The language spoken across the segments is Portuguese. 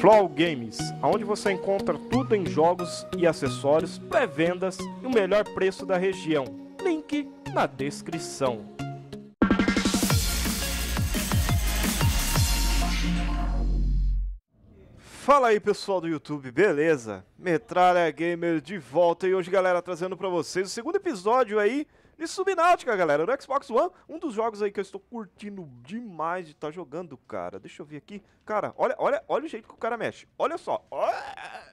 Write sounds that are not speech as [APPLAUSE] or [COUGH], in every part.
Flow Games, onde você encontra tudo em jogos e acessórios, pré-vendas e o melhor preço da região. Link na descrição. Fala aí pessoal do YouTube, beleza? Metralha Gamer de volta e hoje galera trazendo para vocês o segundo episódio aí e Subnáutica, galera, no Xbox One, um dos jogos aí que eu estou curtindo demais de estar tá jogando, cara. Deixa eu ver aqui. Cara, olha, olha, olha o jeito que o cara mexe. Olha só.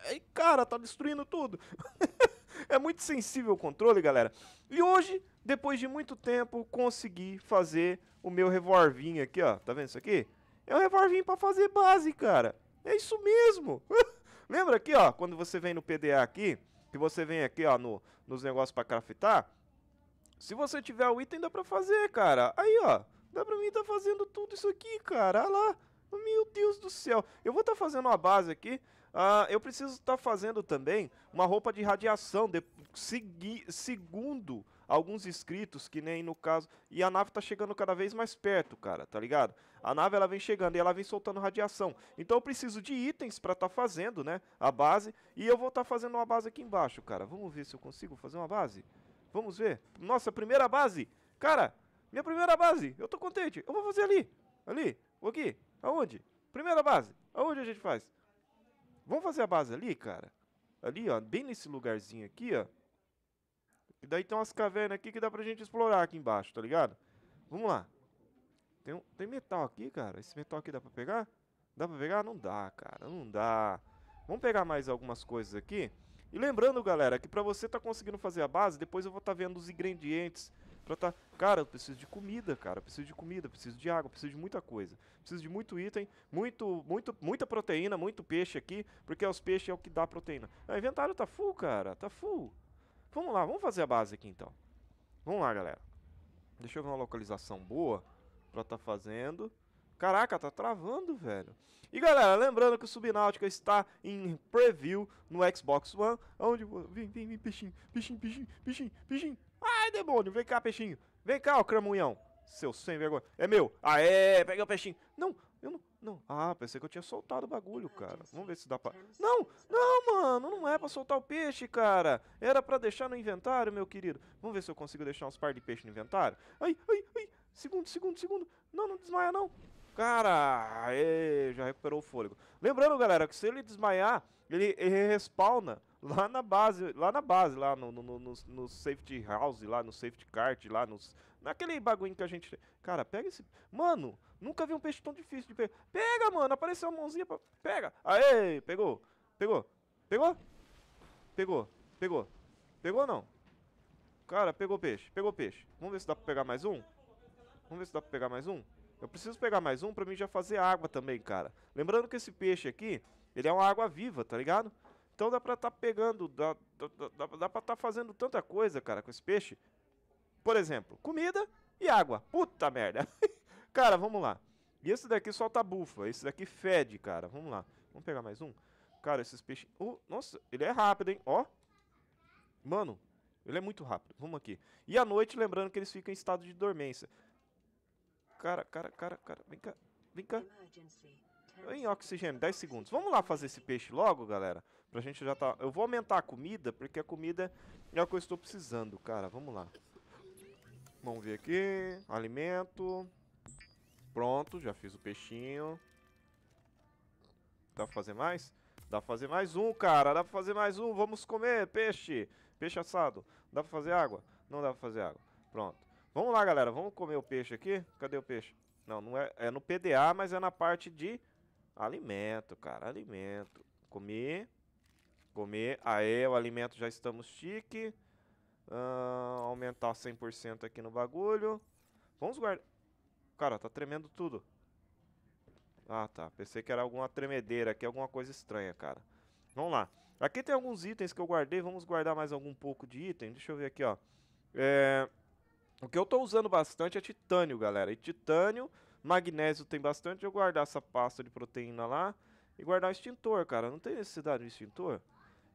Ai, cara, tá destruindo tudo. [LAUGHS] é muito sensível o controle, galera. E hoje, depois de muito tempo, consegui fazer o meu revolvinho aqui, ó. Tá vendo isso aqui? É um revolvinho pra fazer base, cara. É isso mesmo. [LAUGHS] Lembra aqui, ó, quando você vem no PDA aqui, que você vem aqui, ó, no, nos negócios pra craftar, se você tiver o item, dá pra fazer, cara. Aí, ó. Dá pra mim tá fazendo tudo isso aqui, cara. Olha lá. Meu Deus do céu. Eu vou estar tá fazendo uma base aqui. Ah, eu preciso estar tá fazendo também uma roupa de radiação, de, segui, segundo alguns inscritos, que nem no caso... E a nave tá chegando cada vez mais perto, cara, tá ligado? A nave, ela vem chegando e ela vem soltando radiação. Então eu preciso de itens pra estar tá fazendo, né, a base. E eu vou estar tá fazendo uma base aqui embaixo, cara. Vamos ver se eu consigo fazer uma base. Vamos ver. Nossa, primeira base. Cara, minha primeira base. Eu tô contente. Eu vou fazer ali. Ali. Ou aqui. Aonde? Primeira base. Aonde a gente faz? Vamos fazer a base ali, cara. Ali, ó. Bem nesse lugarzinho aqui, ó. E daí tem umas cavernas aqui que dá pra gente explorar aqui embaixo, tá ligado? Vamos lá. Tem, tem metal aqui, cara. Esse metal aqui dá pra pegar? Dá pra pegar? Não dá, cara. Não dá. Vamos pegar mais algumas coisas aqui. E lembrando, galera, que para você tá conseguindo fazer a base, depois eu vou estar tá vendo os ingredientes para tá, cara, eu preciso de comida, cara, eu preciso de comida, preciso de água, preciso de muita coisa. Preciso de muito item, muito, muito, muita proteína, muito peixe aqui, porque os peixes é o que dá proteína. O inventário tá full, cara, tá full. Vamos lá, vamos fazer a base aqui então. Vamos lá, galera. Deixa eu ver uma localização boa para tá fazendo. Caraca, tá travando, velho. E galera, lembrando que o Subnáutica está em preview no Xbox One, onde... Vem, vem, vem, peixinho, peixinho, peixinho, peixinho, peixinho. Ai, demônio, vem cá, peixinho. Vem cá, o cramunhão. Seu sem vergonha. É meu. Aê, peguei o peixinho. Não, eu não... Não. Ah, pensei que eu tinha soltado o bagulho, cara. Vamos ver se dá pra... Não! Não, é mano! Não é pra soltar o peixe, cara! Era pra deixar no inventário, meu querido. Vamos ver se eu consigo deixar uns par de peixe no inventário. Ai, ai, ai! Segundo, segundo, segundo! Não, não desmaia, não! Cara, já recuperou o fôlego. Lembrando, galera, que se ele desmaiar, ele, ele respawna lá na base, lá na base, lá no, no, no, no safety house, lá no safety cart, lá nos, naquele bagulho que a gente... Cara, pega esse... Mano, nunca vi um peixe tão difícil de pegar. Pega, mano, apareceu uma mãozinha pra... Pega! Aê, pegou, pegou, pegou, pegou, pegou, pegou não. Cara, pegou peixe, pegou peixe. Vamos ver se dá pra pegar mais um? Vamos ver se dá pra pegar mais um? Eu preciso pegar mais um pra mim já fazer água também, cara. Lembrando que esse peixe aqui, ele é uma água viva, tá ligado? Então dá pra tá pegando, dá, dá, dá, dá pra tá fazendo tanta coisa, cara, com esse peixe. Por exemplo, comida e água. Puta merda. [LAUGHS] cara, vamos lá. E esse daqui solta tá bufa, esse daqui fede, cara. Vamos lá. Vamos pegar mais um? Cara, esses peixes... Uh, nossa, ele é rápido, hein? Ó. Mano, ele é muito rápido. Vamos aqui. E à noite, lembrando que eles ficam em estado de dormência. Cara, cara, cara, cara. Vem cá. Vem cá. Em oxigênio, 10 segundos. Vamos lá fazer esse peixe logo, galera? Pra gente já tá... Eu vou aumentar a comida, porque a comida é o que eu estou precisando, cara. Vamos lá. Vamos ver aqui. Alimento. Pronto, já fiz o peixinho. Dá pra fazer mais? Dá pra fazer mais um, cara. Dá pra fazer mais um. Vamos comer peixe. Peixe assado. Dá pra fazer água? Não dá pra fazer água. Pronto. Vamos lá, galera. Vamos comer o peixe aqui? Cadê o peixe? Não, não é, é no PDA, mas é na parte de alimento, cara. Alimento. Comer. Comer. Aê, o alimento já estamos chique. Uh, aumentar 100% aqui no bagulho. Vamos guardar... Cara, tá tremendo tudo. Ah, tá. Pensei que era alguma tremedeira aqui, alguma coisa estranha, cara. Vamos lá. Aqui tem alguns itens que eu guardei. Vamos guardar mais algum pouco de item. Deixa eu ver aqui, ó. É... O que eu tô usando bastante é titânio, galera. E titânio, magnésio tem bastante. Eu guardar essa pasta de proteína lá e guardar o extintor, cara. Não tem necessidade de extintor.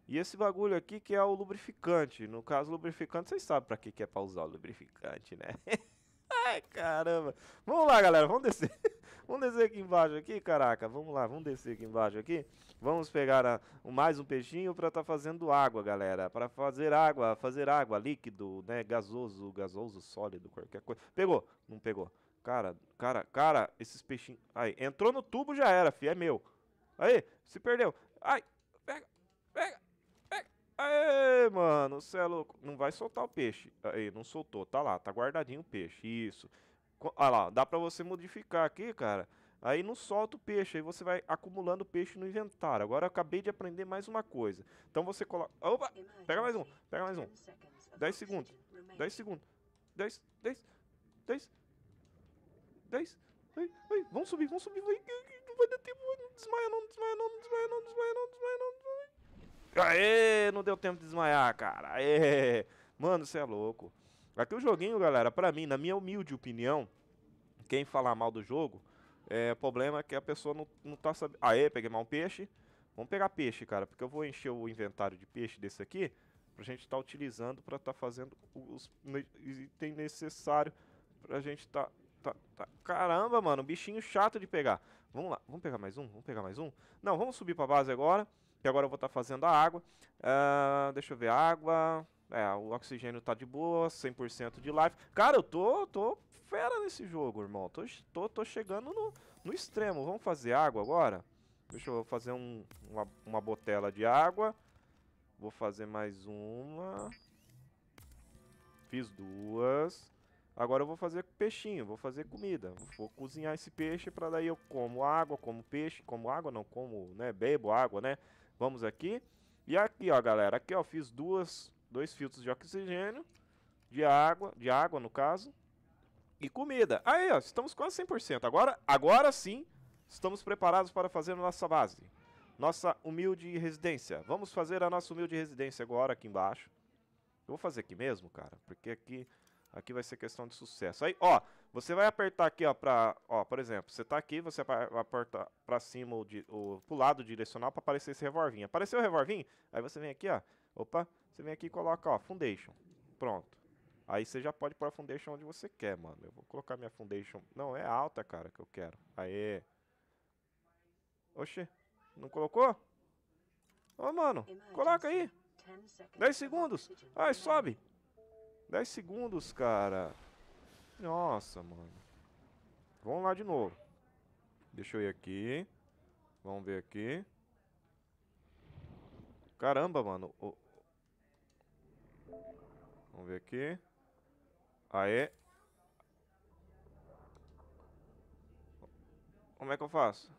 E esse bagulho aqui que é o lubrificante. No caso, lubrificante, vocês sabem pra que, que é pra usar o lubrificante, né? [LAUGHS] Ai, caramba. Vamos lá, galera. Vamos descer. [LAUGHS] Vamos descer aqui embaixo aqui, caraca. Vamos lá, vamos descer aqui embaixo aqui. Vamos pegar a, mais um peixinho para estar tá fazendo água, galera. Para fazer água, fazer água, líquido, né? Gasoso, gasoso, sólido, qualquer coisa. Pegou, não pegou. Cara, cara, cara, esses peixinhos... Aí, entrou no tubo, já era, fi, é meu. Aí, se perdeu. Ai, pega, pega. Aê, mano, você é louco. Não vai soltar o peixe. Aí, não soltou. Tá lá, tá guardadinho o peixe. Isso. Olha lá, dá pra você modificar aqui, cara. Aí não solta o peixe, aí você vai acumulando peixe no inventário. Agora eu acabei de aprender mais uma coisa. Então você coloca... Opa! Pega mais um, pega mais um. 10 segundos, 10 segundos. 10, 10, 10, 10. Ai, ai, vamos subir, vamos subir. Vai, não vai dar tempo, não desmaia não, desmaia não, desmaia não, desmaia não, desmaia não. Desmaia, Aê, não deu tempo de desmaiar, cara. Aê. Mano, você é louco. Aqui o joguinho, galera, pra mim, na minha humilde opinião, quem falar mal do jogo, é, problema é que a pessoa não, não tá sabendo... Aê, peguei mal um peixe. Vamos pegar peixe, cara, porque eu vou encher o inventário de peixe desse aqui pra gente estar tá utilizando pra estar tá fazendo os itens necessários pra gente tá, tá, tá... Caramba, mano, um bichinho chato de pegar. Vamos lá, vamos pegar mais um, vamos pegar mais um. Não, vamos subir pra base agora, que agora eu vou estar tá fazendo a água. Uh, deixa eu ver, água... É, o oxigênio tá de boa, 100% de life. Cara, eu tô, tô fera nesse jogo, irmão. Tô, tô, tô chegando no, no extremo. Vamos fazer água agora? Deixa eu fazer um, uma, uma botela de água. Vou fazer mais uma. Fiz duas. Agora eu vou fazer peixinho, vou fazer comida. Vou cozinhar esse peixe para daí eu como água, como peixe, como água não, como, né, bebo água, né? Vamos aqui. E aqui, ó, galera, aqui ó, fiz duas dois filtros de oxigênio, de água, de água no caso, e comida. Aí, ó, estamos quase 100%. Agora, agora sim, estamos preparados para fazer nossa base. Nossa humilde residência. Vamos fazer a nossa humilde residência agora aqui embaixo. Eu vou fazer aqui mesmo, cara, porque aqui aqui vai ser questão de sucesso. Aí, ó, você vai apertar aqui, ó, pra, ó, por exemplo, você tá aqui, você aperta para pra cima ou, de, ou pro lado direcional pra aparecer esse revolvinho. Apareceu o revolvinho? Aí você vem aqui, ó, opa, você vem aqui e coloca, ó, foundation. Pronto. Aí você já pode pôr a foundation onde você quer, mano. Eu vou colocar minha foundation... Não, é alta, cara, que eu quero. Aê. Oxê. Não colocou? Ô, mano. Coloca aí. 10 segundos. Ai, sobe. 10 segundos, cara. Nossa, mano. Vamos lá de novo. Deixa eu ir aqui. Vamos ver aqui. Caramba, mano. O, Vamos ver aqui. Aê. Como é que eu faço?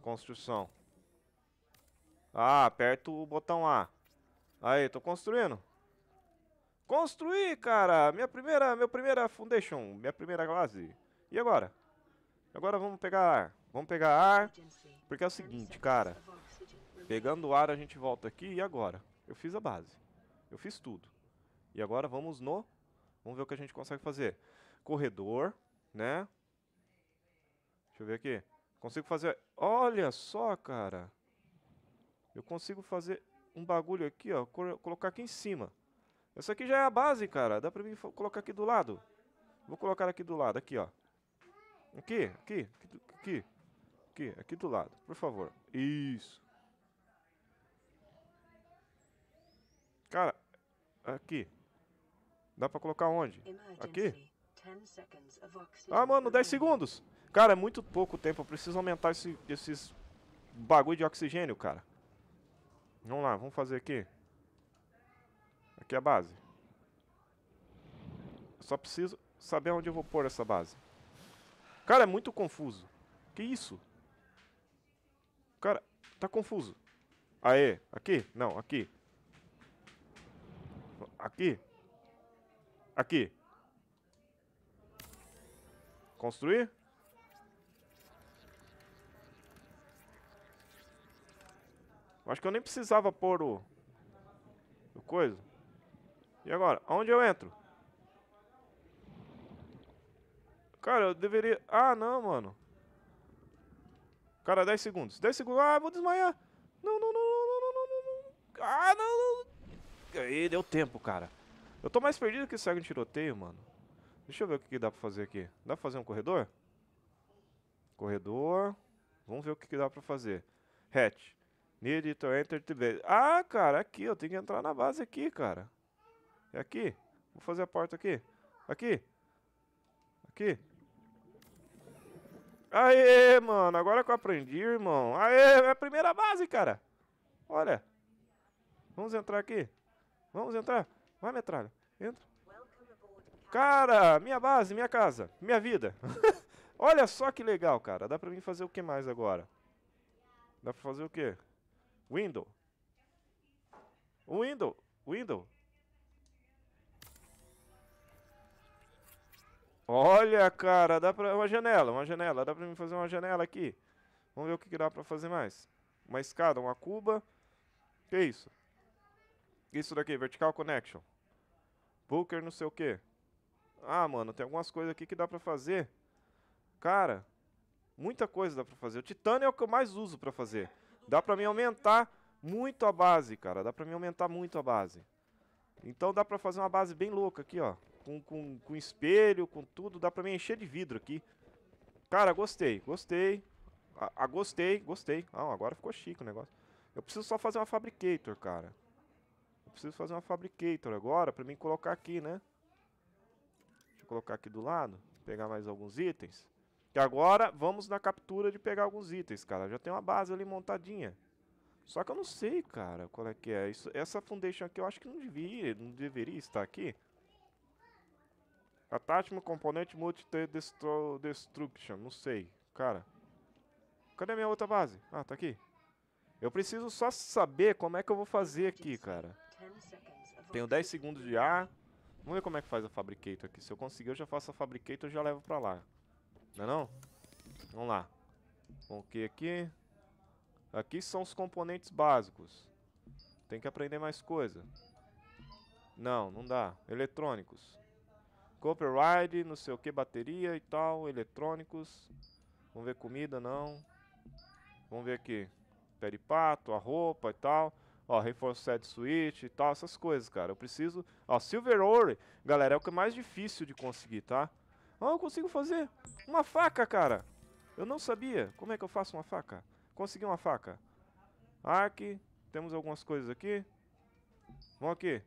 Construção. Ah, aperto o botão A. Aí, tô construindo. Construí, cara! Minha primeira, meu primeira foundation, minha primeira base. E agora? Agora vamos pegar ar. Vamos pegar ar, porque é o seguinte, cara. Pegando ar a gente volta aqui e agora? Eu fiz a base. Eu fiz tudo. E agora vamos no. Vamos ver o que a gente consegue fazer. Corredor, né? Deixa eu ver aqui. Consigo fazer. Olha só, cara. Eu consigo fazer um bagulho aqui, ó. Colocar aqui em cima. Essa aqui já é a base, cara. Dá pra mim colocar aqui do lado. Vou colocar aqui do lado, aqui, ó. Aqui, aqui, aqui, aqui, aqui, aqui do lado, por favor. Isso. Cara, aqui. Dá pra colocar onde? Aqui? Ah, mano, 10 segundos. Cara, é muito pouco tempo. Eu preciso aumentar esse, esses bagulho de oxigênio, cara. Vamos lá, vamos fazer aqui. Aqui é a base. Eu só preciso saber onde eu vou pôr essa base. Cara, é muito confuso. Que isso? Cara, tá confuso. Aê, aqui? Não, aqui. Aqui. Aqui. Construir? Eu acho que eu nem precisava pôr o... O coisa. E agora? Onde eu entro? Cara, eu deveria... Ah, não, mano. Cara, 10 segundos. 10 segundos. Ah, vou desmaiar. Não, não, não, não, não, não, não. Ah, não, não. Aí, deu tempo, cara. Eu tô mais perdido que cego em tiroteio, mano. Deixa eu ver o que, que dá pra fazer aqui. Dá pra fazer um corredor? Corredor. Vamos ver o que, que dá pra fazer. Hatch. Need to enter the base. Ah, cara, aqui. Eu tenho que entrar na base aqui, cara. É aqui. Vou fazer a porta aqui. Aqui. Aqui. Aê, mano. Agora que eu aprendi, irmão. Aê, é a primeira base, cara. Olha. Vamos entrar aqui. Vamos entrar. Vai, metralha. Entra. Cara, minha base, minha casa, minha vida. [LAUGHS] Olha só que legal, cara. Dá pra mim fazer o que mais agora? Dá pra fazer o que? Window. Window. Window. Olha, cara, dá pra... Uma janela, uma janela. Dá pra mim fazer uma janela aqui. Vamos ver o que dá pra fazer mais. Uma escada, uma cuba. Que isso? Isso daqui, vertical connection. Booker não sei o que Ah, mano, tem algumas coisas aqui que dá pra fazer. Cara, muita coisa dá pra fazer. O titânio é o que eu mais uso pra fazer. Dá pra mim aumentar muito a base, cara. Dá pra mim aumentar muito a base. Então dá pra fazer uma base bem louca aqui, ó. Com, com, com espelho, com tudo. Dá pra mim encher de vidro aqui. Cara, gostei, gostei. A, ah, a ah, gostei, gostei. Ah, agora ficou chique o negócio. Eu preciso só fazer uma Fabricator, cara preciso fazer uma Fabricator agora pra mim colocar aqui, né? Deixa eu colocar aqui do lado, pegar mais alguns itens. E agora vamos na captura de pegar alguns itens, cara. Já tem uma base ali montadinha. Só que eu não sei, cara, qual é que é. Isso, essa Foundation aqui eu acho que não devia, não deveria estar aqui. Attachment Componente Multi -destru Destruction, não sei, cara. Cadê minha outra base? Ah, tá aqui. Eu preciso só saber como é que eu vou fazer aqui, cara. Tenho 10 segundos de ar. Vamos ver como é que faz a Fabricator aqui. Se eu conseguir, eu já faço a Fabricator e já levo pra lá. Não é não? Vamos lá. Ok, aqui. Aqui são os componentes básicos. Tem que aprender mais coisa. Não, não dá. Eletrônicos. Copyright, não sei o que, bateria e tal. Eletrônicos. Vamos ver comida, não. Vamos ver aqui. Peripato, a roupa e tal. Ó, Reforced Switch e tal, essas coisas, cara. Eu preciso... Ó, Silver Ore, galera, é o que é mais difícil de conseguir, tá? Ó, eu consigo fazer uma faca, cara. Eu não sabia. Como é que eu faço uma faca? Consegui uma faca. Arc, temos algumas coisas aqui. Vamos aqui.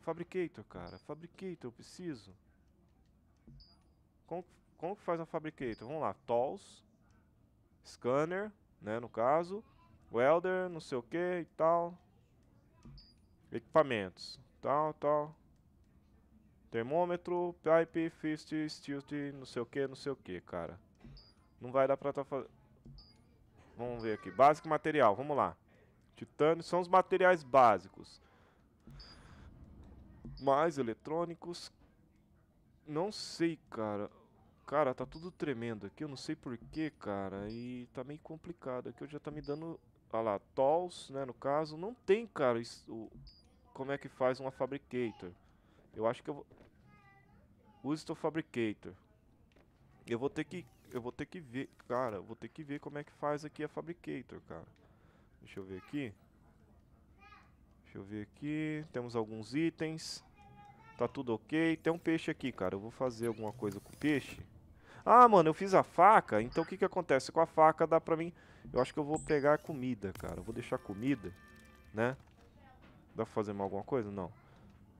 Fabricator, cara. Fabricator, eu preciso. Como, como que faz uma Fabricator? Vamos lá. Tools. Scanner, né, no caso. Welder, não sei o que e tal. Equipamentos. Tal, tal. Termômetro, pipe, fist, stilt, não sei o que, não sei o que, cara. Não vai dar pra tá fazendo... Vamos ver aqui. Básico material, vamos lá. Titânio são os materiais básicos. Mais eletrônicos. Não sei, cara. Cara, tá tudo tremendo aqui. Eu não sei porquê, cara. E tá meio complicado aqui. Eu já tá me dando Olha tá lá, Tools, né, no caso, não tem, cara, isso, como é que faz uma Fabricator. Eu acho que eu vou... Use o Fabricator. Eu vou ter que... Eu vou ter que ver... Cara, vou ter que ver como é que faz aqui a Fabricator, cara. Deixa eu ver aqui. Deixa eu ver aqui. Temos alguns itens. Tá tudo ok. Tem um peixe aqui, cara. Eu vou fazer alguma coisa com peixe. Ah, mano, eu fiz a faca, então o que que acontece? Com a faca dá pra mim... Eu acho que eu vou pegar comida, cara. Eu vou deixar comida, né? Dá pra fazer mal alguma coisa? Não.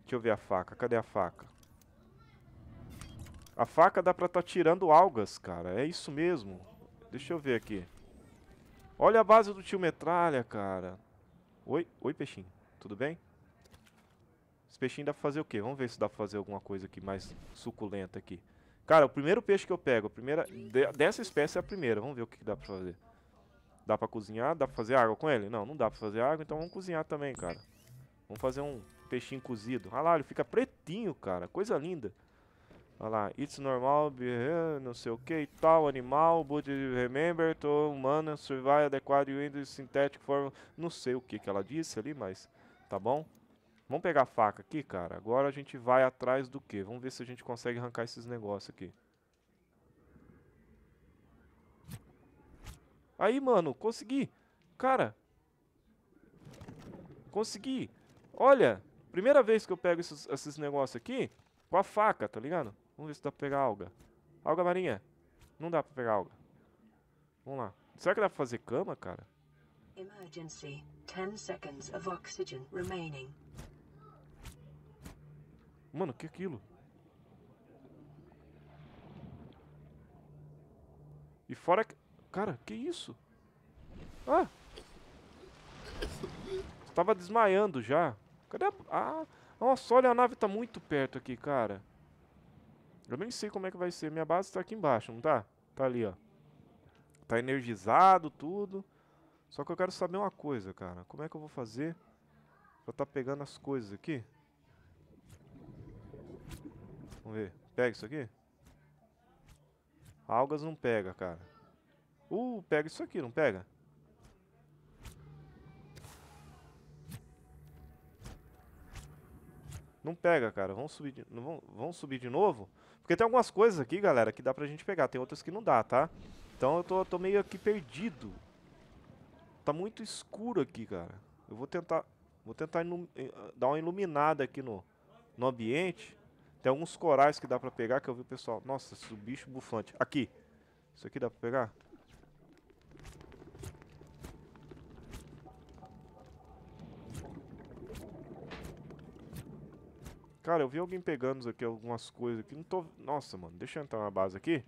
Deixa eu ver a faca. Cadê a faca? A faca dá pra tá tirando algas, cara. É isso mesmo. Deixa eu ver aqui. Olha a base do tio Metralha, cara. Oi, oi peixinho. Tudo bem? Esse peixinho dá pra fazer o quê? Vamos ver se dá pra fazer alguma coisa aqui mais suculenta aqui. Cara, o primeiro peixe que eu pego, a primeira dessa espécie é a primeira. Vamos ver o que, que dá pra fazer. Dá pra cozinhar? Dá pra fazer água com ele? Não, não dá pra fazer água, então vamos cozinhar também, cara. Vamos fazer um peixinho cozido. Olha lá, ele fica pretinho, cara. Coisa linda. Olha lá, it's normal, be, eh, não sei o que e tal, animal, but remember, to humana, survive, adequado, e sintético form. Não sei o que que ela disse ali, mas tá bom. Vamos pegar a faca aqui, cara. Agora a gente vai atrás do quê? Vamos ver se a gente consegue arrancar esses negócios aqui. Aí, mano, consegui. Cara. Consegui. Olha, primeira vez que eu pego esses, esses negócios aqui com a faca, tá ligado? Vamos ver se dá pra pegar alga. Alga marinha. Não dá pra pegar alga. Vamos lá. Será que dá pra fazer cama, cara? Emergency. 10 seconds of oxygen remaining. Mano, o que é aquilo? E fora que... Cara, que isso? Ah! Tava desmaiando já. Cadê a... Ah! Nossa, olha, a nave tá muito perto aqui, cara. Eu nem sei como é que vai ser. Minha base tá aqui embaixo, não tá? Tá ali, ó. Tá energizado, tudo. Só que eu quero saber uma coisa, cara. Como é que eu vou fazer pra tá pegando as coisas aqui? Vamos ver. Pega isso aqui. Algas não pega, cara. Uh, pega isso aqui, não pega? Não pega, cara. Vamos subir de, vamos, vamos subir de novo? Porque tem algumas coisas aqui, galera, que dá pra gente pegar. Tem outras que não dá, tá? Então eu tô, tô meio aqui perdido. Tá muito escuro aqui, cara. Eu vou tentar... Vou tentar eh, dar uma iluminada aqui no, no ambiente. Tem alguns corais que dá pra pegar que eu vi o pessoal. Nossa, esse bicho bufante. Aqui. Isso aqui dá pra pegar? Cara, eu vi alguém pegando aqui, algumas coisas aqui. Não tô... Nossa, mano. Deixa eu entrar na base aqui.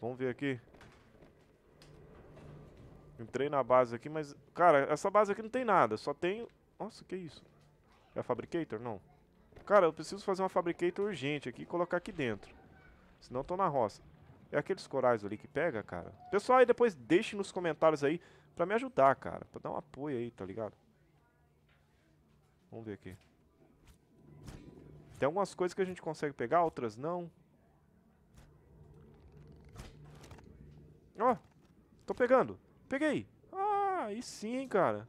Vamos ver aqui. Entrei na base aqui, mas... Cara, essa base aqui não tem nada. Só tem... Nossa, que isso? É a Fabricator? Não. Cara, eu preciso fazer uma fabricator urgente aqui e colocar aqui dentro. Senão eu tô na roça. É aqueles corais ali que pega, cara. Pessoal, aí depois deixe nos comentários aí pra me ajudar, cara. Pra dar um apoio aí, tá ligado? Vamos ver aqui. Tem algumas coisas que a gente consegue pegar, outras não. Ó, oh, tô pegando. Peguei. Ah, aí sim, cara.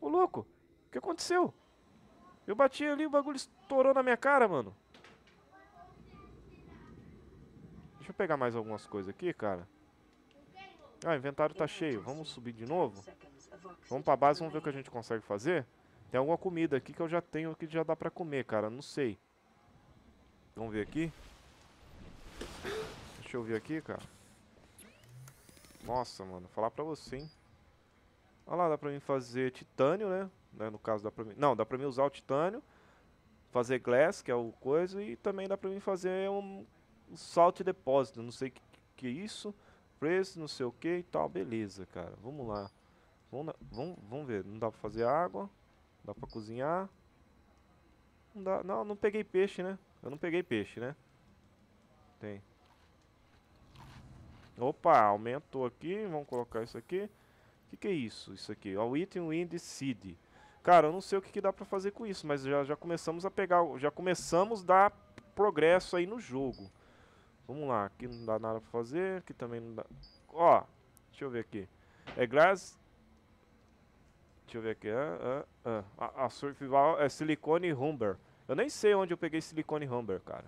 Ô, louco, o que aconteceu? Eu bati ali, o bagulho estourou na minha cara, mano. Deixa eu pegar mais algumas coisas aqui, cara. Ah, o inventário tá cheio. Vamos subir de novo? Vamos pra base, vamos ver o que a gente consegue fazer. Tem alguma comida aqui que eu já tenho que já dá pra comer, cara. Não sei. Vamos ver aqui. Deixa eu ver aqui, cara. Nossa, mano. Falar pra você, hein. Olha lá, dá pra mim fazer titânio, né? né? No caso dá pra mim. Não, dá pra mim usar o titânio, fazer glass, que é o coisa, e também dá pra mim fazer um, salt depósito, não sei que, que é isso, preço, não sei o que e tal, beleza, cara. Vamos lá. Vamos, vamos, vamos ver, não dá pra fazer água, dá pra cozinhar. Não dá, não, não peguei peixe, né? Eu não peguei peixe, né? Tem. Opa, aumentou aqui, vamos colocar isso aqui. O que, que, é isso? Isso aqui, o item Wind Seed. Cara, eu não sei o que, que dá para fazer com isso, mas já, já começamos a pegar, já começamos a dar progresso aí no jogo. Vamos lá, aqui não dá nada pra fazer, aqui também não dá... Ó, deixa eu ver aqui. É Glass... Deixa eu ver aqui. Ah, ah, ah. A, a é Silicone Humber. Eu nem sei onde eu peguei Silicone Humber, cara.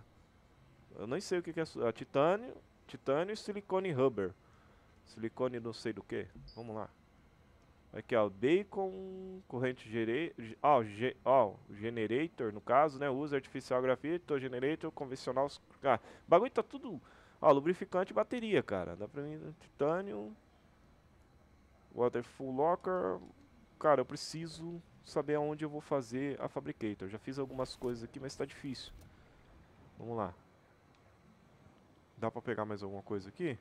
Eu nem sei o que, que é... A é titânio, titânio e Silicone Humber. Silicone não sei do que. Vamos lá. Aqui, ó, Bacon, corrente gere... ó, ge... ó, generator, no caso, né? Usa artificial grafito, generator, convencional... Ah, bagulho tá tudo... Ó, lubrificante e bateria, cara. Dá pra mim... Titânio... waterful Locker... Cara, eu preciso saber aonde eu vou fazer a Fabricator. Já fiz algumas coisas aqui, mas tá difícil. Vamos lá. Dá pra pegar mais alguma coisa aqui?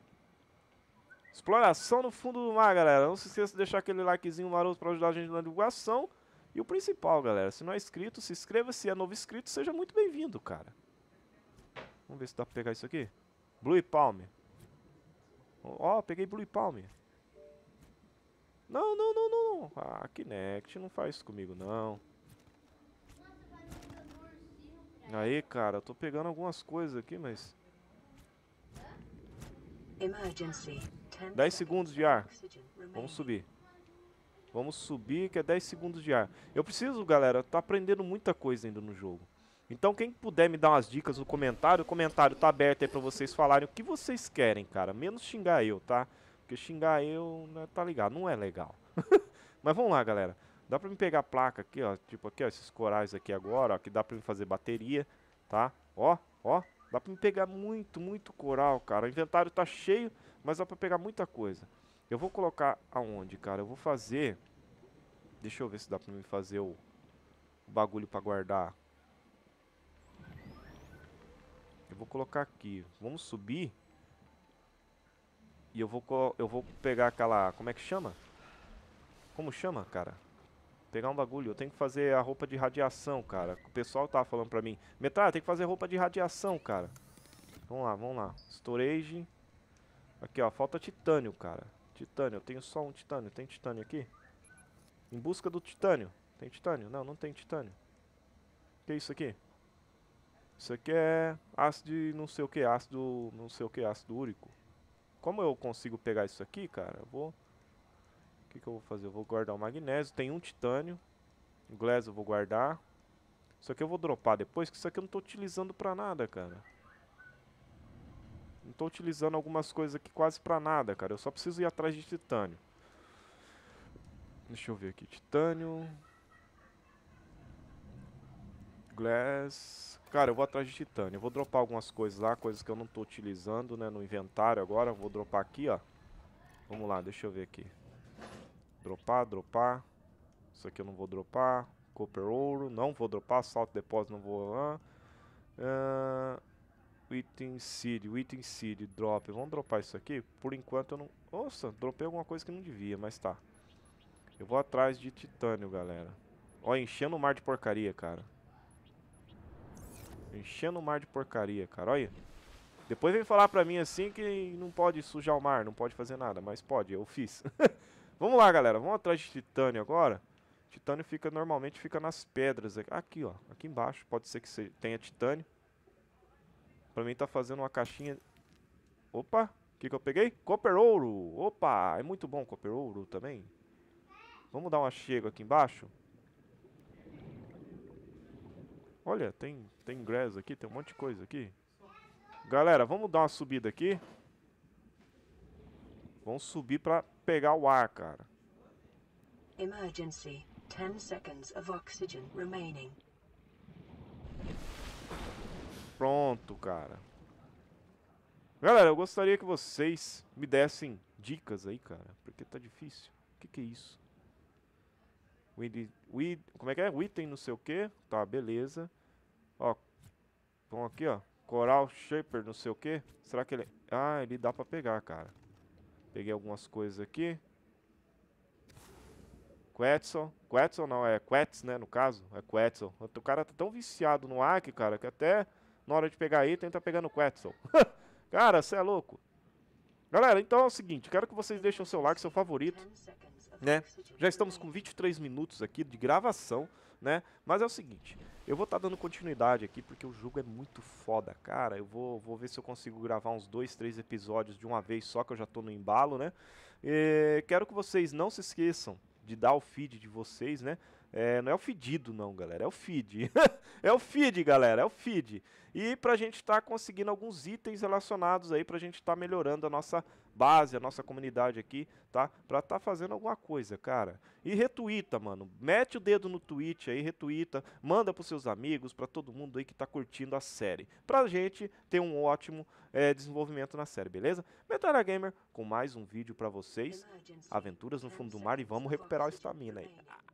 Exploração no fundo do mar, galera. Não se esqueça de deixar aquele likezinho maroto para ajudar a gente na divulgação. E o principal, galera, se não é inscrito, se inscreva. Se é novo inscrito, seja muito bem-vindo, cara. Vamos ver se dá pra pegar isso aqui. Blue Palm. Ó, oh, peguei Blue Palm. Não, não, não, não, não. Ah, Kinect, não faz isso comigo, não. Aí, cara, eu tô pegando algumas coisas aqui, mas... Emergency. 10 segundos de ar. Vamos subir. Vamos subir, que é 10 segundos de ar. Eu preciso, galera, tô aprendendo muita coisa ainda no jogo. Então quem puder me dar umas dicas no comentário, o comentário tá aberto aí pra vocês falarem o que vocês querem, cara. Menos xingar eu, tá? Porque xingar eu, né, tá ligado, não é legal. [LAUGHS] Mas vamos lá, galera. Dá pra me pegar a placa aqui, ó. Tipo aqui, ó, esses corais aqui agora, ó. Que dá pra me fazer bateria, tá? Ó, ó, Dá pra me pegar muito, muito coral, cara. O inventário tá cheio, mas dá pra pegar muita coisa. Eu vou colocar aonde, cara? Eu vou fazer... Deixa eu ver se dá pra me fazer o, o bagulho pra guardar. Eu vou colocar aqui. Vamos subir. E eu vou, eu vou pegar aquela... Como é que chama? Como chama, cara? pegar um bagulho, eu tenho que fazer a roupa de radiação, cara. O pessoal tava falando pra mim, metralha, tem que fazer roupa de radiação, cara. Vamos lá, vamos lá. Storage. Aqui, ó, falta titânio, cara. Titânio, eu tenho só um titânio. Tem titânio aqui? Em busca do titânio. Tem titânio? Não, não tem titânio. O que é isso aqui? Isso aqui é ácido não sei o que, ácido não sei o que, ácido úrico. Como eu consigo pegar isso aqui, cara? Eu vou... O que, que eu vou fazer? Eu vou guardar o magnésio. Tem um titânio. O glass eu vou guardar. Isso aqui eu vou dropar depois, que isso aqui eu não tô utilizando pra nada, cara. Não tô utilizando algumas coisas aqui quase pra nada, cara. Eu só preciso ir atrás de titânio. Deixa eu ver aqui. Titânio. Glass. Cara, eu vou atrás de titânio. Eu vou dropar algumas coisas lá, coisas que eu não tô utilizando, né, no inventário agora. Vou dropar aqui, ó. Vamos lá, deixa eu ver aqui. Dropar, dropar. Isso aqui eu não vou dropar. Copper ouro, não vou dropar. Salto depósito, não vou lá. Uh, item seed, item seed, drop. Vamos dropar isso aqui? Por enquanto eu não... Nossa, dropei alguma coisa que não devia, mas tá. Eu vou atrás de titânio, galera. Ó, enchendo o mar de porcaria, cara. Enchendo o mar de porcaria, cara. Olha. Depois vem falar pra mim assim que não pode sujar o mar, não pode fazer nada. Mas pode, eu fiz. [LAUGHS] Vamos lá, galera. Vamos atrás de titânio agora. Titânio fica normalmente fica nas pedras. Aqui, ó. Aqui embaixo. Pode ser que tenha titânio. Pra mim tá fazendo uma caixinha... Opa! O que, que eu peguei? Copper ouro! Opa! É muito bom copper ouro também. Vamos dar uma chega aqui embaixo. Olha, tem, tem grass aqui, tem um monte de coisa aqui. Galera, vamos dar uma subida aqui vão subir para pegar o ar, cara. Emergency. 10 seconds of oxygen remaining. Pronto, cara. Galera, eu gostaria que vocês me dessem dicas aí, cara, porque tá difícil. O que que é isso? We, we, como é que é? Item não sei o que. Tá, beleza. Ó, vamos aqui, ó. Coral Shaper não sei o que. Será que ele... É? Ah, ele dá pra pegar, cara. Peguei algumas coisas aqui. Quetzal. Quetzal não, é Quetz, né, no caso. É Quetzal. O cara tá tão viciado no hack, cara, que até na hora de pegar item tá pegando Quetzal. [LAUGHS] cara, você é louco. Galera, então é o seguinte, quero que vocês deixem o seu like, seu favorito, né? Já estamos com 23 minutos aqui de gravação, né? Mas é o seguinte, eu vou estar tá dando continuidade aqui porque o jogo é muito foda, cara. Eu vou, vou ver se eu consigo gravar uns dois, três episódios de uma vez só, que eu já tô no embalo, né? E quero que vocês não se esqueçam de dar o feed de vocês, né? É, não é o fedido, não, galera. É o feed. [LAUGHS] é o feed, galera. É o feed. E para a gente estar tá conseguindo alguns itens relacionados aí, para a gente estar tá melhorando a nossa base, a nossa comunidade aqui, tá? Para estar tá fazendo alguma coisa, cara. E retuita, mano. Mete o dedo no tweet aí, retuita. Manda pros seus amigos, para todo mundo aí que tá curtindo a série. Pra gente ter um ótimo é, desenvolvimento na série, beleza? Metalha Gamer com mais um vídeo para vocês. Aventuras no fundo do mar e vamos recuperar a estamina aí.